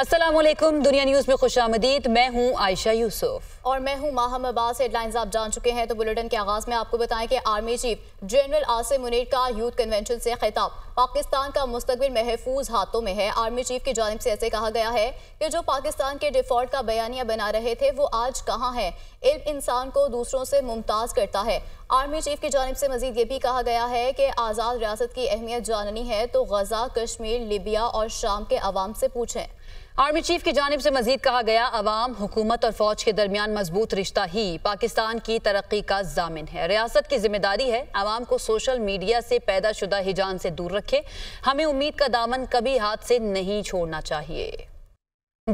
असलम दुनिया न्यूज़ में खुश आमदीद मैं हूँ आयशा यूसुफ और मैं हूँ माहम अब्बास हेडलाइंस आप जान चुके हैं तो बुलेटिन के आगाज में आपको बताएं कि army chief general Asim Munir का यूथ कन्वेंशन से खिताब पाकिस्तान का मुस्तबिल महफूज हाथों में है आर्मी चीफ की जानब से ऐसे कहा गया है कि जो पाकिस्तान के डिफॉल्ट का बयानिया बना रहे थे वो आज कहाँ हैं इल्म इंसान को दूसरों से मुमताज़ करता है आर्मी चीफ की जानब से मजीद ये भी कहा गया है कि आज़ाद रियासत की अहमियत जाननी है तो गजा कश्मीर लिबिया और शाम के आवाम से पूछें आर्मी चीफ की जानब से मजीद कहा गया अवाम हुकूमत और फौज के दरमियान मजबूत रिश्ता ही पाकिस्तान की तरक्की का जामिन है रियासत की जिम्मेदारी है आवाम को सोशल मीडिया से पैदा शुदा हिजान से दूर रखे हमें उम्मीद का दामन कभी हाथ से नहीं छोड़ना चाहिए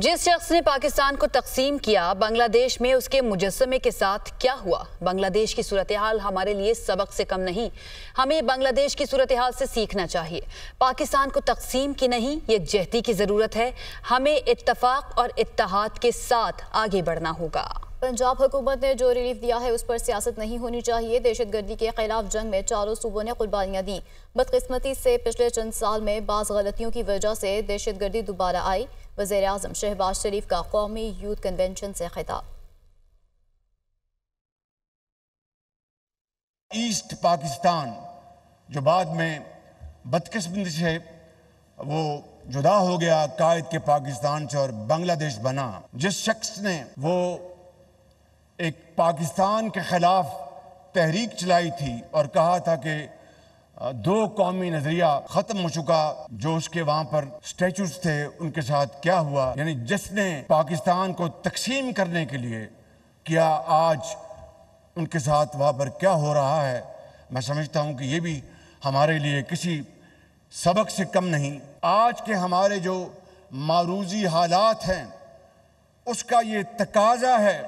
जिस शख्स ने पाकिस्तान को तकसीम किया बांग्लादेश में उसके मुजस्मे के साथ क्या हुआ बांग्लादेश की सूरत हाल हमारे लिए सबक से कम नहीं हमें बांग्लादेश की सूरत हाल से सीखना चाहिए पाकिस्तान को तकसीम की नहीं ये जहती की ज़रूरत है हमें इतफाक़ और इतहाद के साथ आगे बढ़ना होगा पंजाब हुकूमत ने जो रिलीफ दिया है उस पर सियासत नहीं होनी चाहिए दहशत गर्दी के खिलाफ जंग में चारों सूबों ने कुर्बानियाँ दी बदकस्मती से पिछले चंद साल में बाज़ गलतियों की वजह से दहशत गर्दी दोबारा आई वजीर अजम शहबाज शरीफ का कौमी यूथ कन्वेंशन से खिताब ईस्ट पाकिस्तान जो बाद में बदकस्मती से वो जुदा हो गया कायद के पाकिस्तान से और बांग्लादेश बना जिस शख्स ने वो एक पाकिस्तान के ख़िलाफ़ तहरीक चलाई थी और कहा था कि दो कौमी नजरिया खत्म हो चुका जो उसके वहाँ पर स्टेचूज थे उनके साथ क्या हुआ यानी जिसने पाकिस्तान को तकसीम करने के लिए क्या आज उनके साथ वहाँ पर क्या हो रहा है मैं समझता हूँ कि ये भी हमारे लिए किसी सबक से कम नहीं आज के हमारे जो मारूजी हालात हैं उसका ये तकाजा है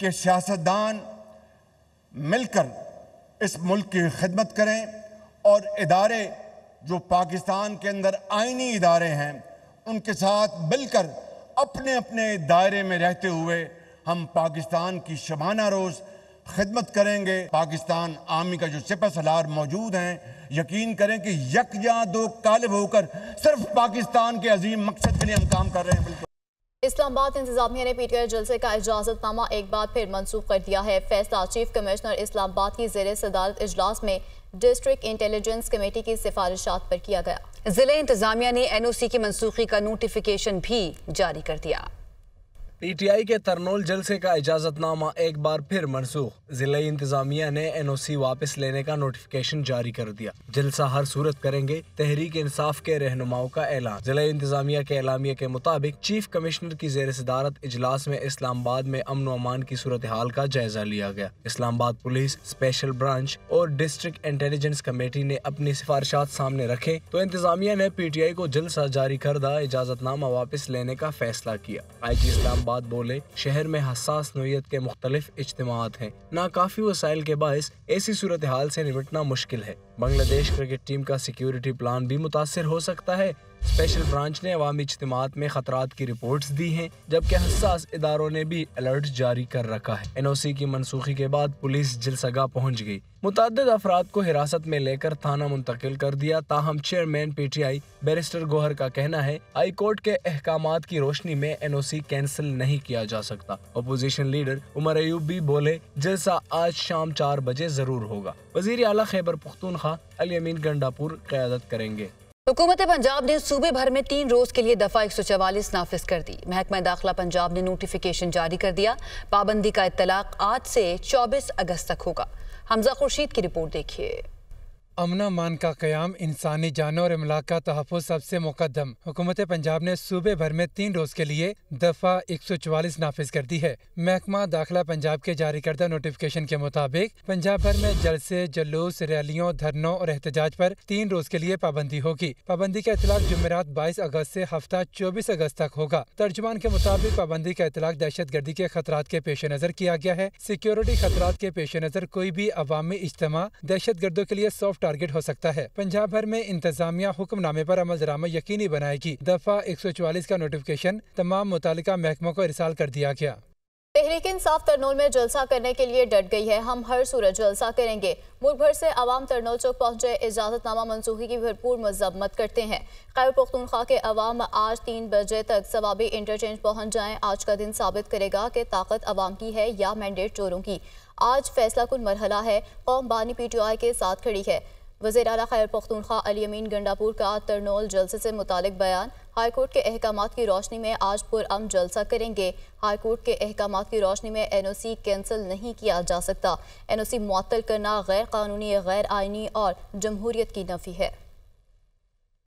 कि सियासतदान मिलकर इस मुल्क की खिदमत करें और इदारे जो पाकिस्तान के अंदर आइनी इदारे हैं उनके साथ मिलकर अपने अपने दायरे में रहते हुए हम पाकिस्तान की शबाना रोज़ खिदमत करेंगे पाकिस्तान आर्मी का जो सिपा सलार मौजूद हैं यकीन करें कि यक या दो कालिब होकर सिर्फ पाकिस्तान के अजीम मकसद के लिए हम काम कर रहे हैं बिल्कुल इस्लामाबाद इंतजामिया ने पीटीआई जलसे का इजाजतनामा एक बार फिर मनसूख कर दिया है फैसला चीफ कमिश्नर इस्लामाबाद की जेर सदारत इजलास में डिस्ट्रिक्ट इंटेलिजेंस कमेटी की सिफारिशात पर किया गया जिले इंतजामिया ने एनओसी की मनसूखी का नोटिफिकेशन भी जारी कर दिया पीटीआई के तरनोल जलसे का इजाजतनामा एक बार फिर मनसूख जिले इंतजामिया ने एनओसी वापस लेने का नोटिफिकेशन जारी कर दिया जलसा हर सूरत करेंगे तहरीक इंसाफ के रहनुमाओं का ऐलान जिले इंतजामिया के एलामिया के मुताबिक चीफ कमिश्नर की जेर सदारत इजलास में इस्लामाबाद में अमन अमान की सूरत हाल का जायजा लिया गया इस्लामाबाद पुलिस स्पेशल ब्रांच और डिस्ट्रिक्ट इंटेलिजेंस कमेटी ने अपनी सिफारशात सामने रखे तो इंतजामिया ने पी टी आई को जलसा जारी करदा इजाजतनामा वापस लेने का फैसला किया आई जी इस्लाम बाद बोले शहर में हसास नोयत के मुख्तलिफ इजमात हैं नाकाफी वसाइल के बायस ऐसी सूरत हाल से निपटना मुश्किल है बांग्लादेश क्रिकेट टीम का सिक्योरिटी प्लान भी मुतासर हो सकता है स्पेशल ब्रांच ने अवामी इजमात में खतरात की रिपोर्ट्स दी हैं जबकि हसास इदारों ने भी अलर्ट जारी कर रखा है एनओसी की मनसूखी के बाद पुलिस जलसगा पहुंच गई मुतद अफराद को हिरासत में लेकर थाना मुंतकिल कर दिया ताहम चेयरमैन पीटीआई बैरिस्टर गोहर का कहना है हाई कोर्ट के अहकाम की रोशनी में एनओसी कैंसिल नहीं किया जा सकता अपोजिशन लीडर उमर अयूब भी बोले जलसा आज शाम चार बजे जरूर होगा वजीर अला खैबर पख्तूनखा खां अलियमीन गंडापुर क्यादत करेंगे हुकूमत पंजाब ने सूबे भर में तीन रोज के लिए दफा एक सौ चवालीस नाफिज कर दी महकमा दाखिला पंजाब ने नोटिफिकेशन जारी कर दिया पाबंदी का इतलाक आज से चौबीस अगस्त तक होगा हमजा खुर्शीद की रिपोर्ट देखिए अमना मान का क्याम इंसानी जानों और अमलाक का तहफ़ सबसे मुकदम हुकूमत पंजाब ने सूबे भर में तीन रोज के लिए दफ़ा एक सौ चवालीस नाफिज कर दी है महकमा दाखिला पंजाब के जारी करदा नोटिफिकेशन के मुताबिक पंजाब भर में जलसे जलूस रैलियों धरनों और एहतजाज पर तीन रोज के लिए पाबंदी होगी पाबंदी का इतलाक जुमेरात बाईस अगस्त ऐसी हफ्ता चौबीस अगस्त तक होगा तर्जुमान के मुताबिक पाबंदी का इतलाक दहशत गर्दी के खतरा के पेश नज़र किया गया है सिक्योरिटी खतरा के पेश नज़र कोई भी अवामी इज्तम दहशत गर्दों के लिए सॉफ्ट टारगेट हो सकता है पंजाब भर में इंतजामिया हुक्मनामे पर अमल दरामद यकीनी बनाएगी दफा एक सौ चौवालीस का नोटिफिकेशन तमाम मुतल महकमों को इरसाल कर दिया गया तहरीक इंसाफ तरनोल में जलसा करने के लिए डट गई है हम हर सूरज जलसा करेंगे मुल्क भर से आवाम तरनोल चौक पहुंचे इजाजतनामा मनसूखी की भरपूर मजम्मत करते हैं खैर पख्तनख्वा के अवाम आज तीन बजे तक सवाबी इंटरचेंज पहुंच जाएं आज का दिन साबित करेगा कि ताकत अवाम की है या मैंडेट चोरों की आज फैसला कुल मरहला है कौम बानी पी टी आई के साथ खड़ी है वजे अला खैर पख्तूनखा अली अमीन गंडापुर का तरनोल जलसे से मुतक बयान हाईकोर्ट के अहकाम की रोशनी में आज पुरम जलसा करेंगे हाईकोर्ट के अहकाम की रोशनी में एन ओ सी कैंसिल नहीं किया जा सकता एन ओ सी मुतल करना गैर कानूनी गैर आइनी और जमहूरीत की नफी है